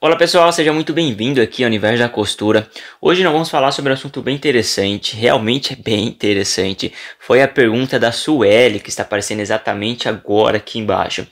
Olá pessoal, seja muito bem-vindo aqui ao Universo da Costura. Hoje nós vamos falar sobre um assunto bem interessante, realmente é bem interessante. Foi a pergunta da Sueli, que está aparecendo exatamente agora aqui embaixo.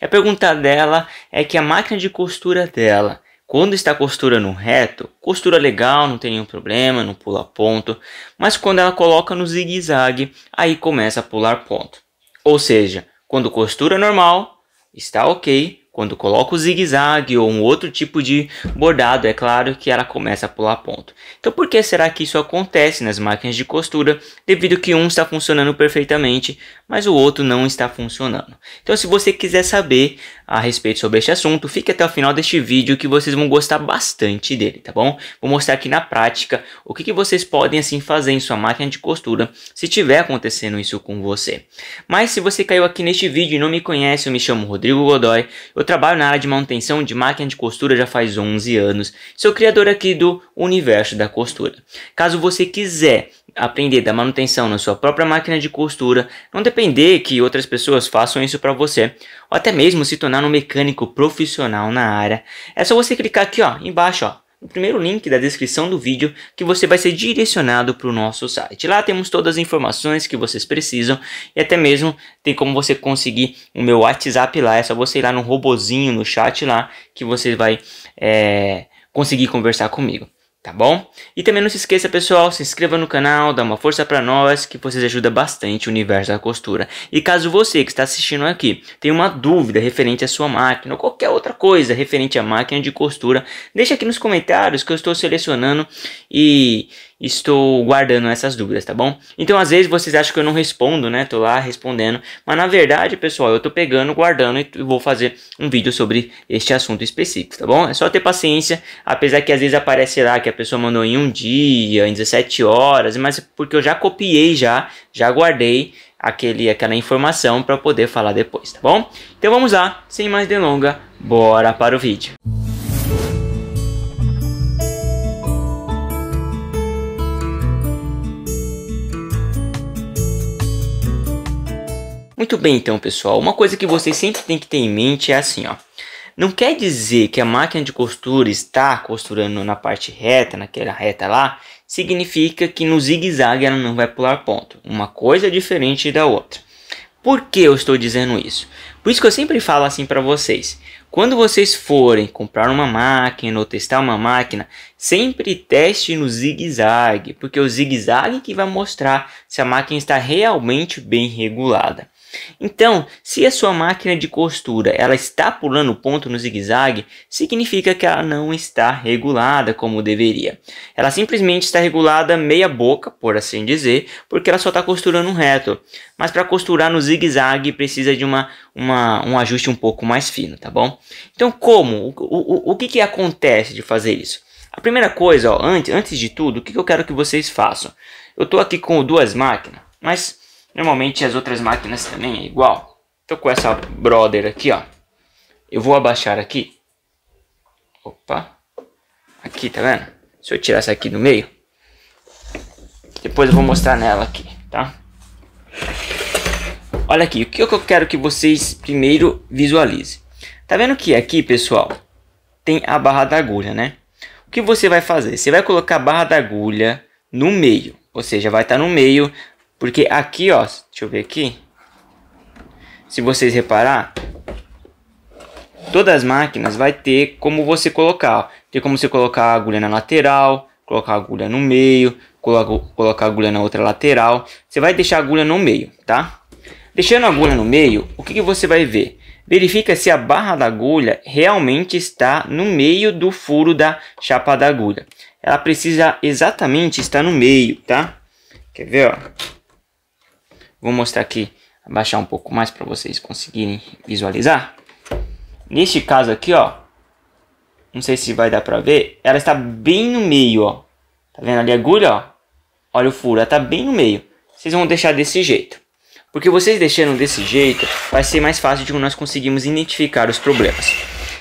E a pergunta dela é que a máquina de costura dela, quando está costurando reto, costura legal, não tem nenhum problema, não pula ponto, mas quando ela coloca no zigue-zague, aí começa a pular ponto. Ou seja, quando costura normal, está ok, quando coloco o zigue-zague ou um outro tipo de bordado, é claro que ela começa a pular ponto. Então por que será que isso acontece nas máquinas de costura? Devido que um está funcionando perfeitamente, mas o outro não está funcionando. Então se você quiser saber a respeito sobre este assunto, fique até o final deste vídeo que vocês vão gostar bastante dele, tá bom? Vou mostrar aqui na prática o que, que vocês podem assim fazer em sua máquina de costura se tiver acontecendo isso com você. Mas se você caiu aqui neste vídeo e não me conhece, eu me chamo Rodrigo Godoy, eu eu trabalho na área de manutenção de máquina de costura já faz 11 anos. Sou criador aqui do Universo da Costura. Caso você quiser aprender da manutenção na sua própria máquina de costura, não depender que outras pessoas façam isso para você, ou até mesmo se tornar um mecânico profissional na área, é só você clicar aqui ó, embaixo ó, no primeiro link da descrição do vídeo que você vai ser direcionado para o nosso site. Lá temos todas as informações que vocês precisam e até mesmo tem como você conseguir o meu WhatsApp lá. É só você ir lá no robozinho no chat lá que você vai é, conseguir conversar comigo tá bom? E também não se esqueça, pessoal, se inscreva no canal, dá uma força para nós, que vocês ajudam bastante o universo da costura. E caso você que está assistindo aqui tenha uma dúvida referente à sua máquina ou qualquer outra coisa referente à máquina de costura, deixa aqui nos comentários que eu estou selecionando e estou guardando essas dúvidas, tá bom? Então, às vezes vocês acham que eu não respondo, né? Tô lá respondendo, mas na verdade, pessoal, eu tô pegando, guardando e vou fazer um vídeo sobre este assunto específico, tá bom? É só ter paciência, apesar que às vezes aparece lá que a pessoa mandou em um dia, em 17 horas, mas porque eu já copiei já, já guardei aquele aquela informação para poder falar depois, tá bom? Então vamos lá, sem mais delonga, bora para o vídeo. Muito bem, então, pessoal. Uma coisa que vocês sempre têm que ter em mente é assim, ó. Não quer dizer que a máquina de costura está costurando na parte reta, naquela reta lá, significa que no zigue-zague ela não vai pular ponto. Uma coisa é diferente da outra. Por que eu estou dizendo isso? Por isso que eu sempre falo assim para vocês. Quando vocês forem comprar uma máquina ou testar uma máquina, sempre teste no zigue-zague, porque é o zigue-zague que vai mostrar se a máquina está realmente bem regulada. Então, se a sua máquina de costura ela está pulando ponto no zigue-zague, significa que ela não está regulada como deveria. Ela simplesmente está regulada meia boca, por assim dizer, porque ela só está costurando um reto. Mas para costurar no zigue-zague precisa de uma, uma, um ajuste um pouco mais fino, tá bom? Então, como? O, o, o que, que acontece de fazer isso? A primeira coisa, ó, antes, antes de tudo, o que, que eu quero que vocês façam? Eu estou aqui com duas máquinas, mas Normalmente as outras máquinas também é igual. Então com essa brother aqui, ó. Eu vou abaixar aqui. Opa. Aqui, tá vendo? Se eu tirar essa aqui do meio. Depois eu vou mostrar nela aqui, tá? Olha aqui, o que eu quero que vocês primeiro visualizem. Tá vendo que aqui, pessoal, tem a barra da agulha, né? O que você vai fazer? Você vai colocar a barra da agulha no meio. Ou seja, vai estar tá no meio porque aqui, ó, deixa eu ver aqui. Se vocês reparar, todas as máquinas vai ter como você colocar. Ó. Tem como você colocar a agulha na lateral, colocar a agulha no meio, colocar a agulha na outra lateral. Você vai deixar a agulha no meio, tá? Deixando a agulha no meio, o que, que você vai ver? Verifica se a barra da agulha realmente está no meio do furo da chapa da agulha. Ela precisa exatamente estar no meio, tá? Quer ver, ó? Vou mostrar aqui, abaixar um pouco mais para vocês conseguirem visualizar. Neste caso aqui, ó, não sei se vai dar para ver, ela está bem no meio, ó. Tá vendo ali a agulha, ó? Olha o furo, ela tá bem no meio. Vocês vão deixar desse jeito. Porque vocês deixando desse jeito, vai ser mais fácil de nós conseguirmos identificar os problemas.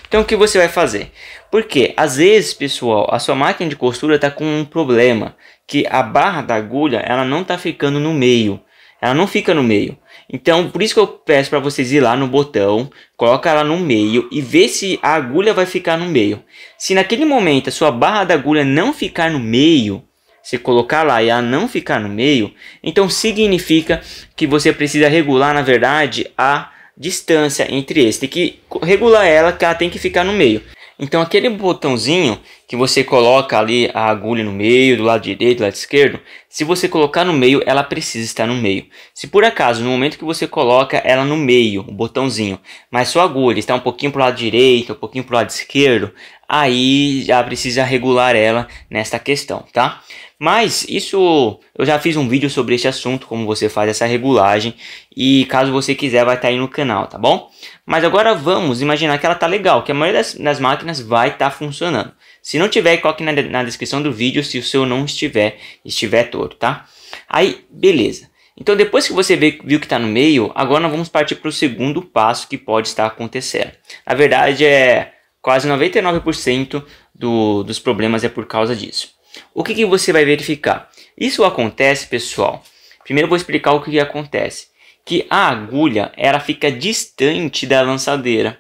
Então o que você vai fazer? Porque às vezes, pessoal, a sua máquina de costura está com um problema, que a barra da agulha ela não está ficando no meio. Ela não fica no meio. Então, por isso que eu peço para vocês ir lá no botão, coloca ela no meio e ver se a agulha vai ficar no meio. Se naquele momento a sua barra da agulha não ficar no meio, se colocar lá e ela não ficar no meio, então significa que você precisa regular, na verdade, a distância entre eles. Tem que regular ela, que ela tem que ficar no meio. Então aquele botãozinho que você coloca ali a agulha no meio, do lado direito, do lado esquerdo, se você colocar no meio, ela precisa estar no meio. Se por acaso, no momento que você coloca ela no meio, o botãozinho, mas sua agulha está um pouquinho para o lado direito, um pouquinho para o lado esquerdo, aí já precisa regular ela nesta questão, tá? Mas isso eu já fiz um vídeo sobre este assunto, como você faz essa regulagem, e caso você quiser vai estar tá aí no canal, tá bom? Mas agora vamos imaginar que ela tá legal, que a maioria das, das máquinas vai estar tá funcionando. Se não tiver, coloque na, na descrição do vídeo se o seu não estiver, estiver todo, tá? Aí, beleza. Então, depois que você viu que está no meio, agora nós vamos partir para o segundo passo que pode estar acontecendo. Na verdade, é Quase 99% do, dos problemas é por causa disso. O que, que você vai verificar? Isso acontece, pessoal. Primeiro vou explicar o que, que acontece. Que a agulha ela fica distante da lançadeira.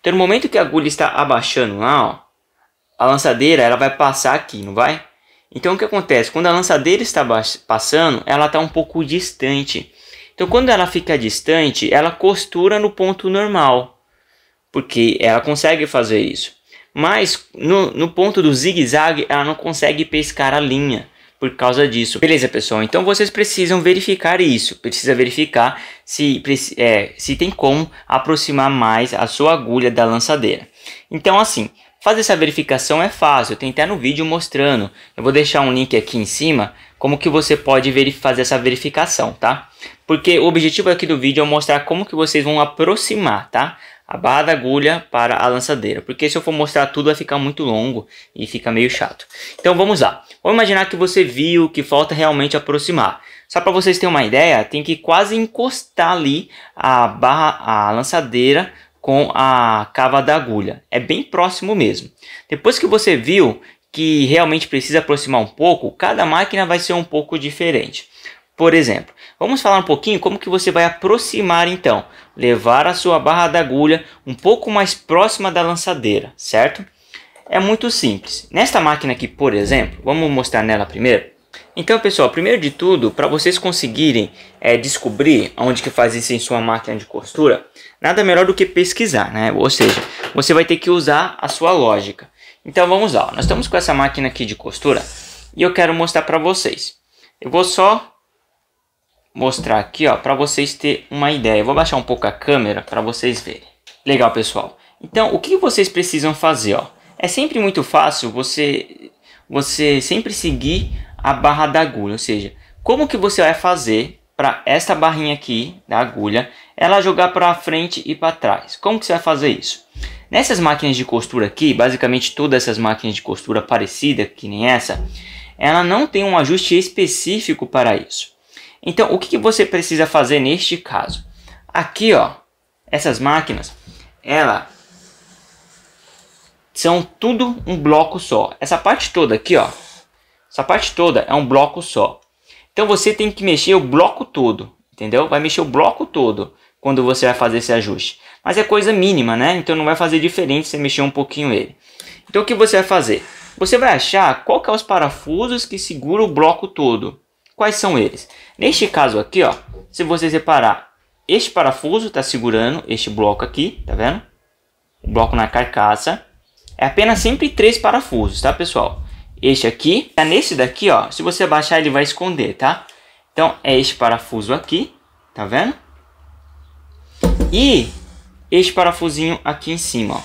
Então, no momento que a agulha está abaixando lá, ó, a lançadeira ela vai passar aqui, não vai? Então, o que acontece? Quando a lançadeira está passando, ela está um pouco distante. Então, quando ela fica distante, ela costura no ponto normal porque ela consegue fazer isso. Mas no, no ponto do zigue-zague, ela não consegue pescar a linha por causa disso. Beleza, pessoal? Então vocês precisam verificar isso. Precisa verificar se, é, se tem como aproximar mais a sua agulha da lançadeira. Então, assim, fazer essa verificação é fácil. Tem até no vídeo mostrando. Eu vou deixar um link aqui em cima como que você pode fazer essa verificação, tá? Porque o objetivo aqui do vídeo é mostrar como que vocês vão aproximar, tá? a barra da agulha para a lançadeira, porque se eu for mostrar tudo vai ficar muito longo e fica meio chato. Então vamos lá, vamos imaginar que você viu que falta realmente aproximar. Só para vocês terem uma ideia, tem que quase encostar ali a barra, a lançadeira com a cava da agulha. É bem próximo mesmo. Depois que você viu que realmente precisa aproximar um pouco, cada máquina vai ser um pouco diferente. Por exemplo, vamos falar um pouquinho como que você vai aproximar então, levar a sua barra da agulha um pouco mais próxima da lançadeira, certo? É muito simples. Nesta máquina aqui, por exemplo, vamos mostrar nela primeiro. Então pessoal, primeiro de tudo, para vocês conseguirem é, descobrir onde que faz isso em sua máquina de costura, nada melhor do que pesquisar, né? Ou seja, você vai ter que usar a sua lógica. Então vamos lá, nós estamos com essa máquina aqui de costura e eu quero mostrar para vocês. Eu vou só mostrar aqui, ó, para vocês ter uma ideia. Eu vou baixar um pouco a câmera para vocês verem. Legal, pessoal. Então, o que vocês precisam fazer, ó? É sempre muito fácil você você sempre seguir a barra da agulha, ou seja, como que você vai fazer para essa barrinha aqui da agulha, ela jogar para frente e para trás? Como que você vai fazer isso? Nessas máquinas de costura aqui, basicamente todas essas máquinas de costura parecida que nem essa, ela não tem um ajuste específico para isso. Então, o que, que você precisa fazer neste caso? Aqui, ó, essas máquinas, ela são tudo um bloco só. Essa parte toda aqui, ó, essa parte toda é um bloco só. Então você tem que mexer o bloco todo, entendeu? Vai mexer o bloco todo quando você vai fazer esse ajuste. Mas é coisa mínima, né? Então não vai fazer diferente você mexer um pouquinho ele. Então o que você vai fazer? Você vai achar qual que é os parafusos que segura o bloco todo. Quais são eles? Neste caso aqui, ó, se você separar, este parafuso está segurando este bloco aqui, tá vendo? O bloco na carcaça. É apenas sempre três parafusos, tá, pessoal? Este aqui, é nesse daqui, ó, se você abaixar ele vai esconder, tá? Então, é este parafuso aqui, tá vendo? E este parafusinho aqui em cima, ó.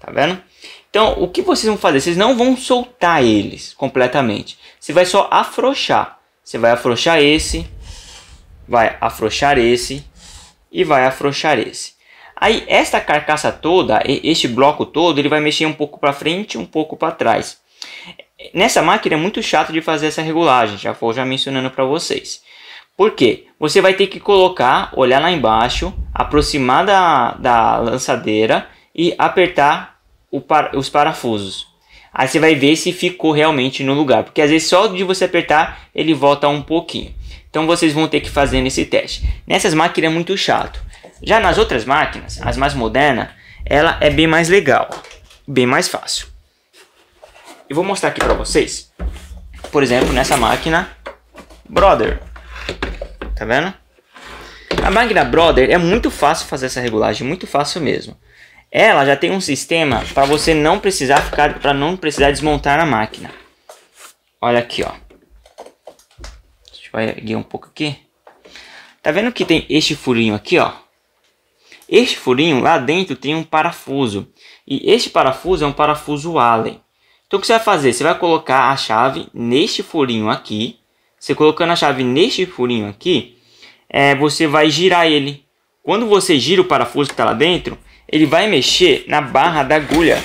Tá vendo? Então, o que vocês vão fazer? Vocês não vão soltar eles completamente. Você vai só afrouxar. Você vai afrouxar esse, vai afrouxar esse e vai afrouxar esse. Aí esta carcaça toda, este bloco todo, ele vai mexer um pouco para frente, um pouco para trás. Nessa máquina é muito chato de fazer essa regulagem, já vou já mencionando para vocês. Por quê? Você vai ter que colocar, olhar lá embaixo, aproximar da, da lançadeira e apertar o, os parafusos. Aí você vai ver se ficou realmente no lugar, porque às vezes só de você apertar ele volta um pouquinho. Então vocês vão ter que fazer esse teste. Nessas máquinas é muito chato. Já nas outras máquinas, as mais modernas, ela é bem mais legal, bem mais fácil. Eu vou mostrar aqui para vocês. Por exemplo, nessa máquina Brother. Tá vendo? A máquina Brother é muito fácil fazer essa regulagem, muito fácil mesmo. Ela já tem um sistema para você não precisar ficar, para não precisar desmontar a máquina. Olha aqui, ó. Deixa eu erguer um pouco aqui. Tá vendo que tem este furinho aqui, ó? Este furinho lá dentro tem um parafuso. E este parafuso é um parafuso Allen. Então o que você vai fazer? Você vai colocar a chave neste furinho aqui. Você colocando a chave neste furinho aqui, é, você vai girar ele. Quando você gira o parafuso que está lá dentro, ele vai mexer na barra da agulha.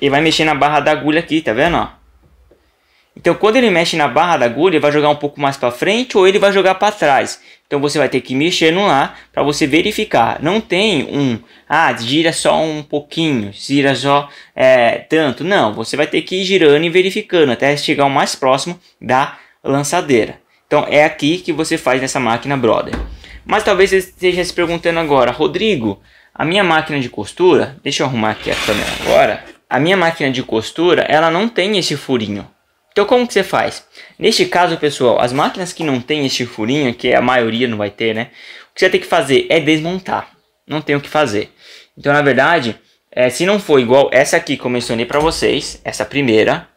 Ele vai mexer na barra da agulha aqui, tá vendo? Então, quando ele mexe na barra da agulha, ele vai jogar um pouco mais para frente ou ele vai jogar para trás. Então, você vai ter que mexer no lá para você verificar. Não tem um, ah, gira só um pouquinho, gira só é, tanto. Não, você vai ter que ir girando e verificando até chegar o mais próximo da lançadeira. Então, é aqui que você faz nessa máquina, brother. Mas talvez você esteja se perguntando agora, Rodrigo, a minha máquina de costura, deixa eu arrumar aqui a câmera agora. A minha máquina de costura, ela não tem esse furinho. Então como que você faz? Neste caso, pessoal, as máquinas que não tem este furinho, que a maioria não vai ter, né? O que você tem que fazer é desmontar. Não tem o que fazer. Então, na verdade, é, se não for igual essa aqui que eu mencionei pra vocês, essa primeira.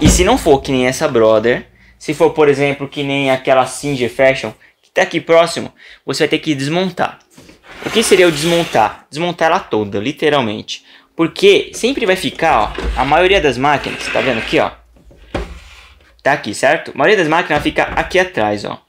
E se não for que nem essa Brother, se for, por exemplo, que nem aquela Singer Fashion, até aqui próximo, você vai ter que desmontar. O que seria o desmontar? Desmontar ela toda, literalmente. Porque sempre vai ficar, ó, a maioria das máquinas, tá vendo aqui, ó? Tá aqui, certo? A maioria das máquinas fica aqui atrás, ó.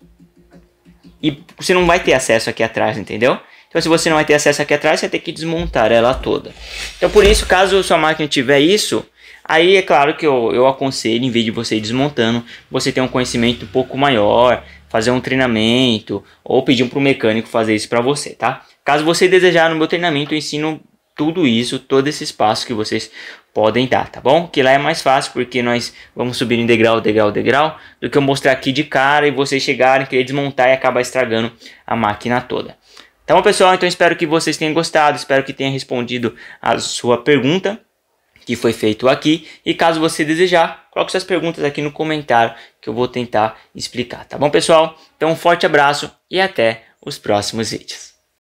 E você não vai ter acesso aqui atrás, entendeu? Então se você não vai ter acesso aqui atrás, você vai ter que desmontar ela toda. Então por isso, caso sua máquina tiver isso, aí é claro que eu, eu aconselho, em vez de você ir desmontando, você ter um conhecimento um pouco maior, fazer um treinamento ou pedir para o mecânico fazer isso para você, tá? Caso você desejar no meu treinamento, eu ensino tudo isso, todo esse espaço que vocês podem dar, tá bom? Que lá é mais fácil porque nós vamos subir em degrau, degrau, degrau, do que eu mostrar aqui de cara e vocês chegarem, querer desmontar e acabar estragando a máquina toda. Tá bom, pessoal? Então espero que vocês tenham gostado, espero que tenha respondido a sua pergunta que foi feito aqui. E caso você desejar, coloque suas perguntas aqui no comentário que eu vou tentar explicar, tá bom, pessoal? Então, um forte abraço e até os próximos vídeos.